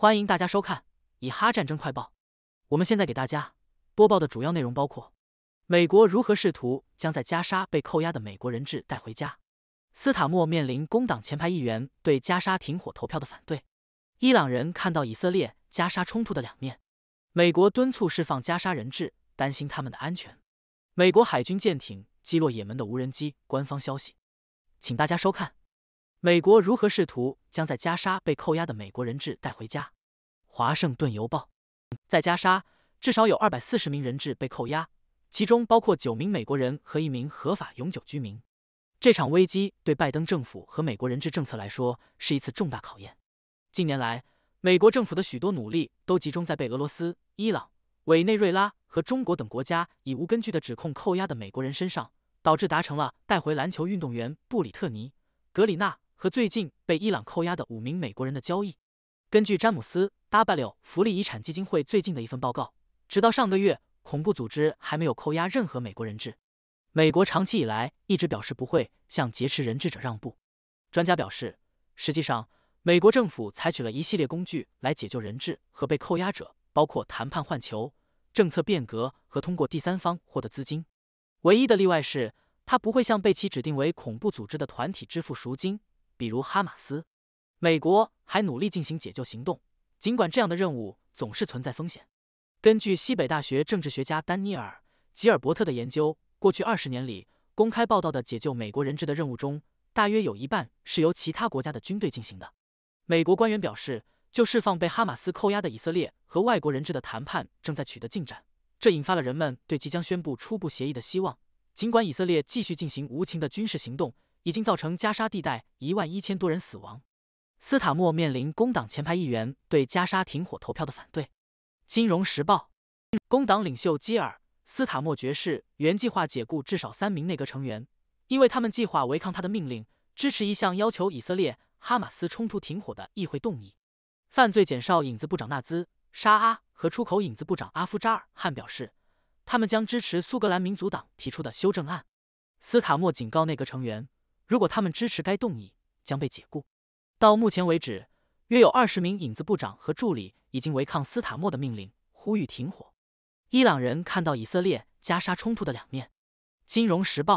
欢迎大家收看《以哈战争快报》。我们现在给大家播报的主要内容包括：美国如何试图将在加沙被扣押的美国人质带回家；斯塔莫面临工党前排议员对加沙停火投票的反对；伊朗人看到以色列加沙冲突的两面；美国敦促释放加沙人质，担心他们的安全；美国海军舰艇击落也门的无人机，官方消息，请大家收看。美国如何试图将在加沙被扣押的美国人质带回家？华盛顿邮报在加沙至少有二百四十名人质被扣押，其中包括九名美国人和一名合法永久居民。这场危机对拜登政府和美国人质政策来说是一次重大考验。近年来，美国政府的许多努力都集中在被俄罗斯、伊朗、委内瑞拉和中国等国家以无根据的指控扣押的美国人身上，导致达成了带回篮球运动员布里特尼·格里纳。和最近被伊朗扣押的五名美国人的交易。根据詹姆斯 W. 福利遗产基金会最近的一份报告，直到上个月，恐怖组织还没有扣押任何美国人质。美国长期以来一直表示不会向劫持人质者让步。专家表示，实际上美国政府采取了一系列工具来解救人质和被扣押者，包括谈判换囚、政策变革和通过第三方获得资金。唯一的例外是，他不会向被其指定为恐怖组织的团体支付赎金。比如哈马斯，美国还努力进行解救行动，尽管这样的任务总是存在风险。根据西北大学政治学家丹尼尔·吉尔伯特的研究，过去二十年里，公开报道的解救美国人质的任务中，大约有一半是由其他国家的军队进行的。美国官员表示，就释放被哈马斯扣押的以色列和外国人质的谈判正在取得进展，这引发了人们对即将宣布初步协议的希望。尽管以色列继续进行无情的军事行动。已经造成加沙地带一万一千多人死亡。斯塔莫面临工党前排议员对加沙停火投票的反对。金融时报，工党领袖基尔·斯塔莫爵士原计划解雇至少三名内阁成员，因为他们计划违抗他的命令，支持一项要求以色列哈马斯冲突停火的议会动议。犯罪减少影子部长纳兹·沙阿和出口影子部长阿夫扎尔·汗表示，他们将支持苏格兰民族党提出的修正案。斯塔莫警告内阁成员。如果他们支持该动议，将被解雇。到目前为止，约有二十名影子部长和助理已经违抗斯塔莫的命令，呼吁停火。伊朗人看到以色列加沙冲突的两面。《金融时报》：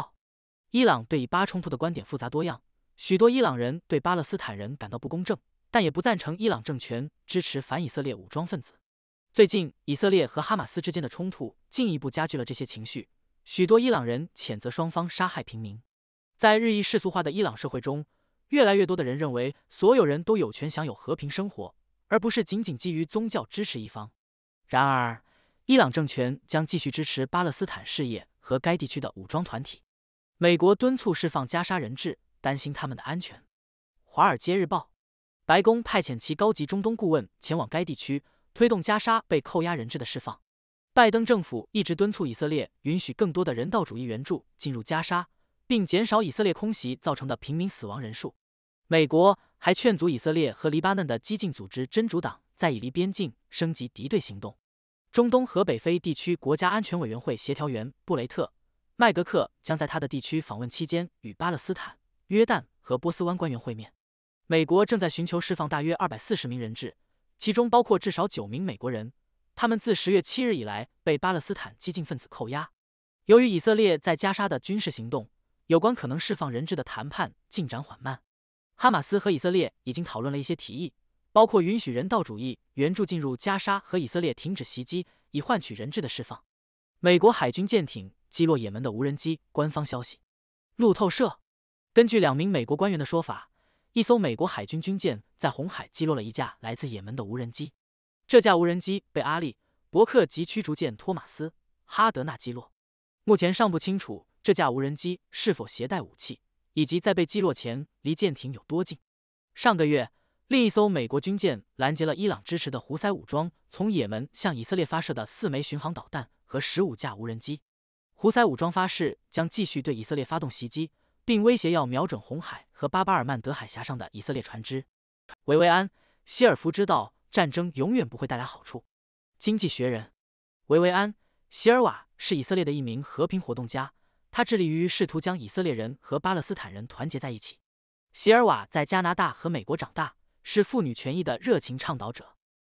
伊朗对以巴冲突的观点复杂多样，许多伊朗人对巴勒斯坦人感到不公正，但也不赞成伊朗政权支持反以色列武装分子。最近，以色列和哈马斯之间的冲突进一步加剧了这些情绪。许多伊朗人谴责双方杀害平民。在日益世俗化的伊朗社会中，越来越多的人认为所有人都有权享有和平生活，而不是仅仅基于宗教支持一方。然而，伊朗政权将继续支持巴勒斯坦事业和该地区的武装团体。美国敦促释放加沙人质，担心他们的安全。《华尔街日报》，白宫派遣其高级中东顾问前往该地区，推动加沙被扣押人质的释放。拜登政府一直敦促以色列允许更多的人道主义援助进入加沙。并减少以色列空袭造成的平民死亡人数。美国还劝阻以色列和黎巴嫩的激进组织真主党在以黎边境升级敌对行动。中东和北非地区国家安全委员会协调员布雷特·麦格克将在他的地区访问期间与巴勒斯坦、约旦和波斯湾官员会面。美国正在寻求释放大约二百四十名人质，其中包括至少九名美国人。他们自十月七日以来被巴勒斯坦激进分子扣押。由于以色列在加沙的军事行动。有关可能释放人质的谈判进展缓慢，哈马斯和以色列已经讨论了一些提议，包括允许人道主义援助进入加沙和以色列停止袭击，以换取人质的释放。美国海军舰艇击落也门的无人机，官方消息，路透社。根据两名美国官员的说法，一艘美国海军军舰在红海击落了一架来自也门的无人机，这架无人机被阿利伯克级驱逐舰托马斯·哈德纳击落。目前尚不清楚。这架无人机是否携带武器，以及在被击落前离舰艇有多近？上个月，另一艘美国军舰拦截了伊朗支持的胡塞武装从也门向以色列发射的四枚巡航导弹和十五架无人机。胡塞武装发誓将继续对以色列发动袭击，并威胁要瞄准红海和巴巴尔曼德海峡上的以色列船只。维维安·希尔弗知道战争永远不会带来好处。经济学人，维维安·希尔瓦是以色列的一名和平活动家。他致力于试图将以色列人和巴勒斯坦人团结在一起。席尔瓦在加拿大和美国长大，是妇女权益的热情倡导者。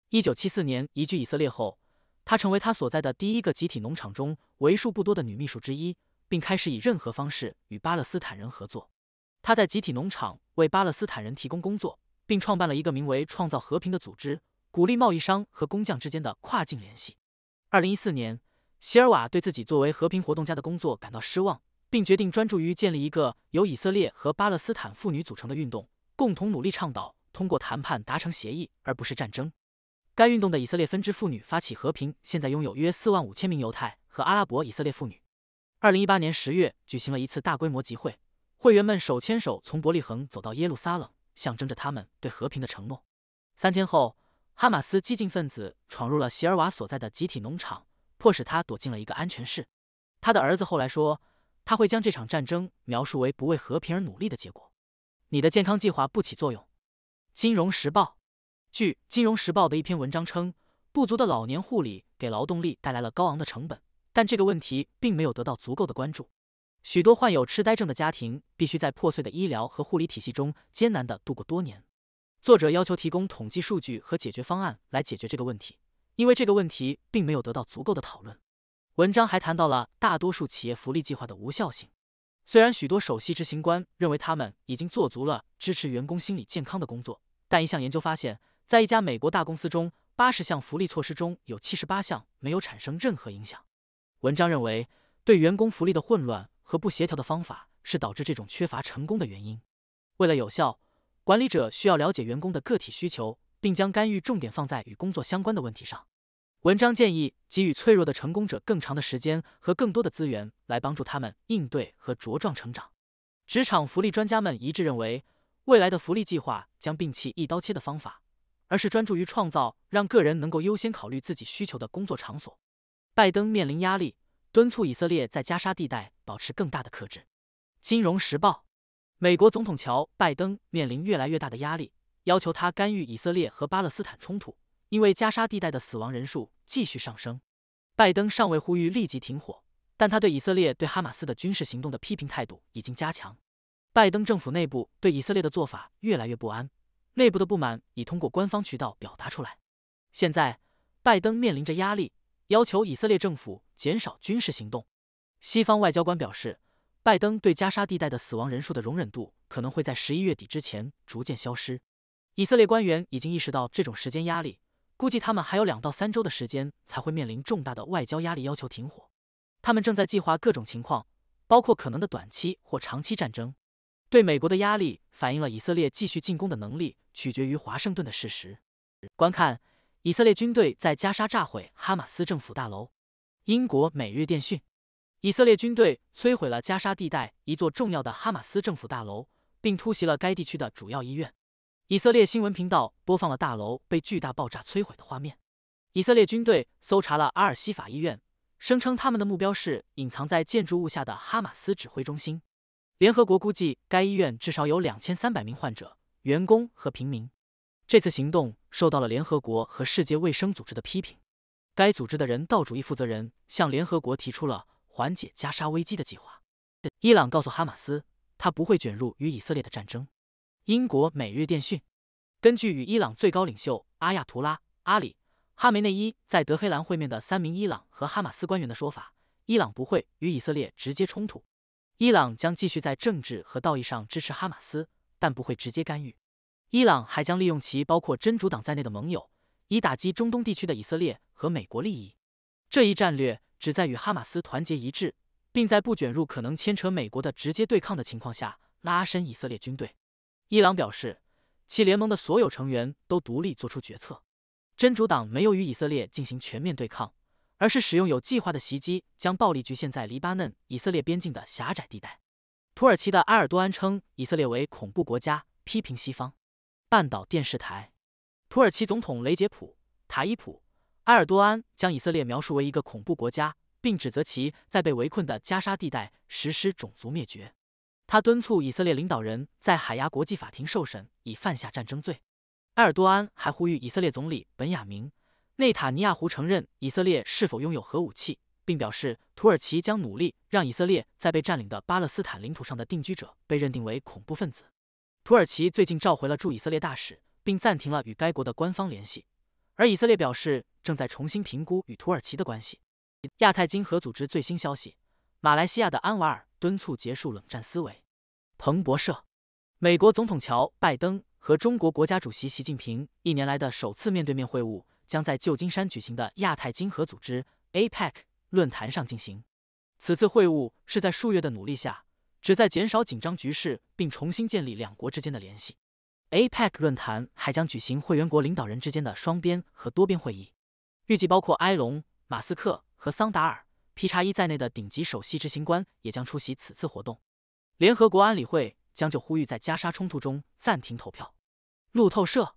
一九七四年移居以色列后，他成为他所在的第一个集体农场中为数不多的女秘书之一，并开始以任何方式与巴勒斯坦人合作。他在集体农场为巴勒斯坦人提供工作，并创办了一个名为“创造和平”的组织，鼓励贸易商和工匠之间的跨境联系。二零一四年。席尔瓦对自己作为和平活动家的工作感到失望，并决定专注于建立一个由以色列和巴勒斯坦妇女组成的运动，共同努力倡导通过谈判达成协议，而不是战争。该运动的以色列分支妇女发起和平，现在拥有约四万五千名犹太和阿拉伯以色列妇女。二零一八年十月举行了一次大规模集会，会员们手牵手从伯利恒走到耶路撒冷，象征着他们对和平的承诺。三天后，哈马斯激进分子闯入了席尔瓦所在的集体农场。迫使他躲进了一个安全室。他的儿子后来说，他会将这场战争描述为不为和平而努力的结果。你的健康计划不起作用。金融时报，据金融时报的一篇文章称，不足的老年护理给劳动力带来了高昂的成本，但这个问题并没有得到足够的关注。许多患有痴呆症的家庭必须在破碎的医疗和护理体系中艰难地度过多年。作者要求提供统计数据和解决方案来解决这个问题。因为这个问题并没有得到足够的讨论，文章还谈到了大多数企业福利计划的无效性。虽然许多首席执行官认为他们已经做足了支持员工心理健康的工作，但一项研究发现，在一家美国大公司中，八十项福利措施中有七十八项没有产生任何影响。文章认为，对员工福利的混乱和不协调的方法是导致这种缺乏成功的原因。为了有效，管理者需要了解员工的个体需求。并将干预重点放在与工作相关的问题上。文章建议给予脆弱的成功者更长的时间和更多的资源，来帮助他们应对和茁壮成长。职场福利专家们一致认为，未来的福利计划将摒弃一刀切的方法，而是专注于创造让个人能够优先考虑自己需求的工作场所。拜登面临压力，敦促以色列在加沙地带保持更大的克制。《金融时报》美国总统乔拜登面临越来越大的压力。要求他干预以色列和巴勒斯坦冲突，因为加沙地带的死亡人数继续上升。拜登尚未呼吁立即停火，但他对以色列对哈马斯的军事行动的批评态度已经加强。拜登政府内部对以色列的做法越来越不安，内部的不满已通过官方渠道表达出来。现在，拜登面临着压力，要求以色列政府减少军事行动。西方外交官表示，拜登对加沙地带的死亡人数的容忍度可能会在十一月底之前逐渐消失。以色列官员已经意识到这种时间压力，估计他们还有两到三周的时间才会面临重大的外交压力要求停火。他们正在计划各种情况，包括可能的短期或长期战争。对美国的压力反映了以色列继续进攻的能力取决于华盛顿的事实。观看以色列军队在加沙炸毁哈马斯政府大楼。英国《每日电讯》：以色列军队摧毁了加沙地带一座重要的哈马斯政府大楼，并突袭了该地区的主要医院。以色列新闻频道播放了大楼被巨大爆炸摧毁的画面。以色列军队搜查了阿尔西法医院，声称他们的目标是隐藏在建筑物下的哈马斯指挥中心。联合国估计该医院至少有两千三百名患者、员工和平民。这次行动受到了联合国和世界卫生组织的批评。该组织的人道主义负责人向联合国提出了缓解加沙危机的计划。伊朗告诉哈马斯，他不会卷入与以色列的战争。英国每日电讯根据与伊朗最高领袖阿亚图拉阿里·哈梅内伊在德黑兰会面的三名伊朗和哈马斯官员的说法，伊朗不会与以色列直接冲突。伊朗将继续在政治和道义上支持哈马斯，但不会直接干预。伊朗还将利用其包括真主党在内的盟友，以打击中东地区的以色列和美国利益。这一战略旨在与哈马斯团结一致，并在不卷入可能牵扯美国的直接对抗的情况下，拉伸以色列军队。伊朗表示，其联盟的所有成员都独立做出决策。真主党没有与以色列进行全面对抗，而是使用有计划的袭击，将暴力局限在黎巴嫩以色列边境的狭窄地带。土耳其的埃尔多安称以色列为恐怖国家，批评西方。半岛电视台，土耳其总统雷杰普·塔伊普·埃尔多安将以色列描述为一个恐怖国家，并指责其在被围困的加沙地带实施种族灭绝。他敦促以色列领导人，在海牙国际法庭受审，已犯下战争罪。埃尔多安还呼吁以色列总理本雅明·内塔尼亚胡承认以色列是否拥有核武器，并表示土耳其将努力让以色列在被占领的巴勒斯坦领土上的定居者被认定为恐怖分子。土耳其最近召回了驻以色列大使，并暂停了与该国的官方联系，而以色列表示正在重新评估与土耳其的关系。亚太经合组织最新消息。马来西亚的安瓦尔敦促结束冷战思维。彭博社，美国总统乔拜登和中国国家主席习近平一年来的首次面对面会晤将在旧金山举行的亚太经合组织 （APEC） 论坛上进行。此次会晤是在数月的努力下，旨在减少紧张局势并重新建立两国之间的联系。APEC 论坛还将举行会员国领导人之间的双边和多边会议，预计包括埃隆、马斯克和桑达尔。皮查伊在内的顶级首席执行官也将出席此次活动。联合国安理会将就呼吁在加沙冲突中暂停投票。路透社，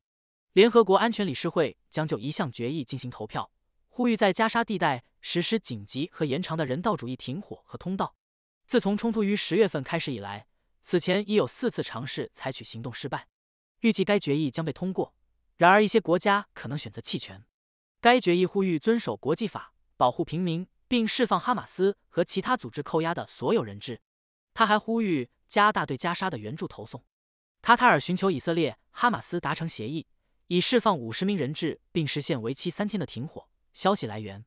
联合国安全理事会将就一项决议进行投票，呼吁在加沙地带实施紧急和延长的人道主义停火和通道。自从冲突于十月份开始以来，此前已有四次尝试采取行动失败。预计该决议将被通过，然而一些国家可能选择弃权。该决议呼吁遵守国际法，保护平民。并释放哈马斯和其他组织扣押的所有人质。他还呼吁加大对加沙的援助投送。卡塔尔寻求以色列、哈马斯达成协议，以释放五十名人质，并实现为期三天的停火。消息来源：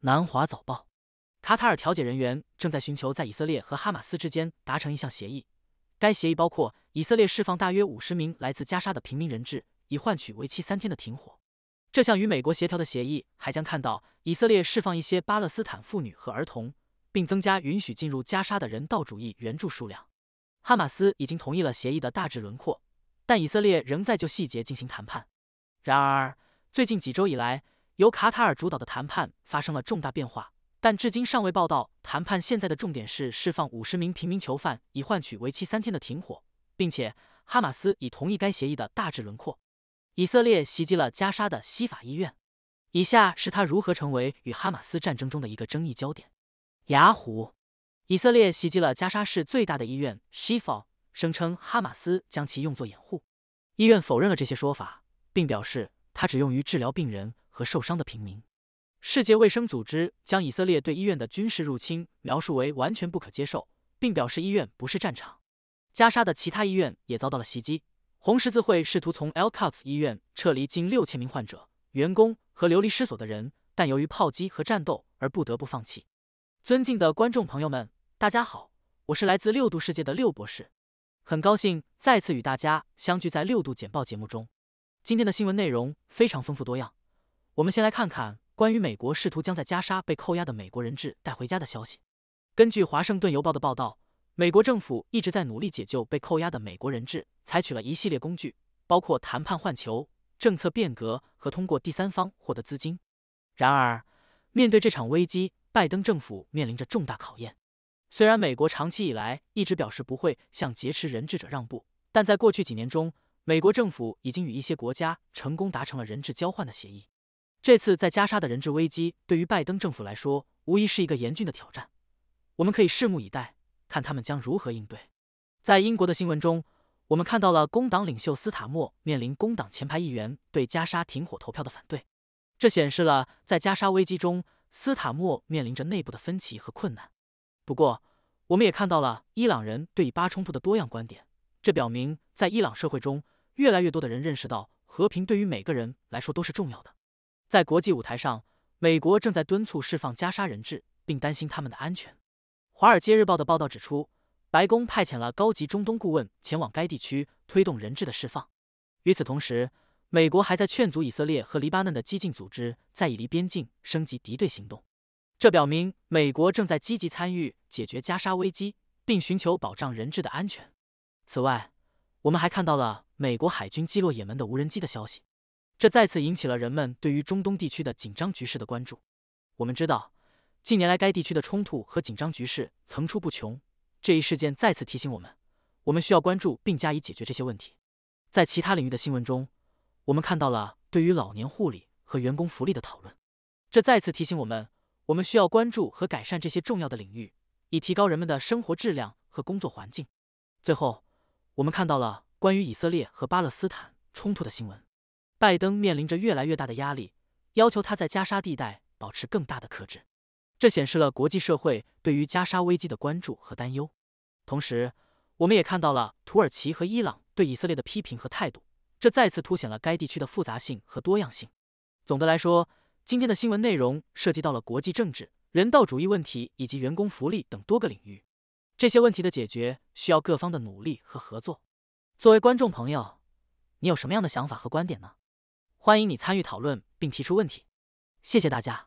南华早报。卡塔尔调解人员正在寻求在以色列和哈马斯之间达成一项协议，该协议包括以色列释放大约五十名来自加沙的平民人质，以换取为期三天的停火。这项与美国协调的协议还将看到以色列释放一些巴勒斯坦妇女和儿童，并增加允许进入加沙的人道主义援助数量。哈马斯已经同意了协议的大致轮廓，但以色列仍在就细节进行谈判。然而，最近几周以来，由卡塔尔主导的谈判发生了重大变化，但至今尚未报道。谈判现在的重点是释放五十名平民囚犯，以换取为期三天的停火，并且哈马斯已同意该协议的大致轮廓。以色列袭击了加沙的西法医院，以下是它如何成为与哈马斯战争中的一个争议焦点。雅虎，以色列袭击了加沙市最大的医院 s i 希法，声称哈马斯将其用作掩护。医院否认了这些说法，并表示它只用于治疗病人和受伤的平民。世界卫生组织将以色列对医院的军事入侵描述为完全不可接受，并表示医院不是战场。加沙的其他医院也遭到了袭击。红十字会试图从 Elcots 医院撤离近六千名患者、员工和流离失所的人，但由于炮击和战斗而不得不放弃。尊敬的观众朋友们，大家好，我是来自六度世界的六博士，很高兴再次与大家相聚在六度简报节目中。今天的新闻内容非常丰富多样，我们先来看看关于美国试图将在加沙被扣押的美国人质带回家的消息。根据华盛顿邮报的报道。美国政府一直在努力解救被扣押的美国人质，采取了一系列工具，包括谈判换囚、政策变革和通过第三方获得资金。然而，面对这场危机，拜登政府面临着重大考验。虽然美国长期以来一直表示不会向劫持人质者让步，但在过去几年中，美国政府已经与一些国家成功达成了人质交换的协议。这次在加沙的人质危机对于拜登政府来说，无疑是一个严峻的挑战。我们可以拭目以待。看他们将如何应对。在英国的新闻中，我们看到了工党领袖斯塔默面临工党前排议员对加沙停火投票的反对，这显示了在加沙危机中，斯塔默面临着内部的分歧和困难。不过，我们也看到了伊朗人对以巴冲突的多样观点，这表明在伊朗社会中，越来越多的人认识到和平对于每个人来说都是重要的。在国际舞台上，美国正在敦促释放加沙人质，并担心他们的安全。华尔街日报的报道指出，白宫派遣了高级中东顾问前往该地区，推动人质的释放。与此同时，美国还在劝阻以色列和黎巴嫩的激进组织在以黎边境升级敌对行动。这表明美国正在积极参与解决加沙危机，并寻求保障人质的安全。此外，我们还看到了美国海军击落也门的无人机的消息，这再次引起了人们对于中东地区的紧张局势的关注。我们知道。近年来，该地区的冲突和紧张局势层出不穷。这一事件再次提醒我们，我们需要关注并加以解决这些问题。在其他领域的新闻中，我们看到了对于老年护理和员工福利的讨论，这再次提醒我们，我们需要关注和改善这些重要的领域，以提高人们的生活质量和工作环境。最后，我们看到了关于以色列和巴勒斯坦冲突的新闻，拜登面临着越来越大的压力，要求他在加沙地带保持更大的克制。这显示了国际社会对于加沙危机的关注和担忧，同时，我们也看到了土耳其和伊朗对以色列的批评和态度，这再次凸显了该地区的复杂性和多样性。总的来说，今天的新闻内容涉及到了国际政治、人道主义问题以及员工福利等多个领域，这些问题的解决需要各方的努力和合作。作为观众朋友，你有什么样的想法和观点呢？欢迎你参与讨论并提出问题。谢谢大家。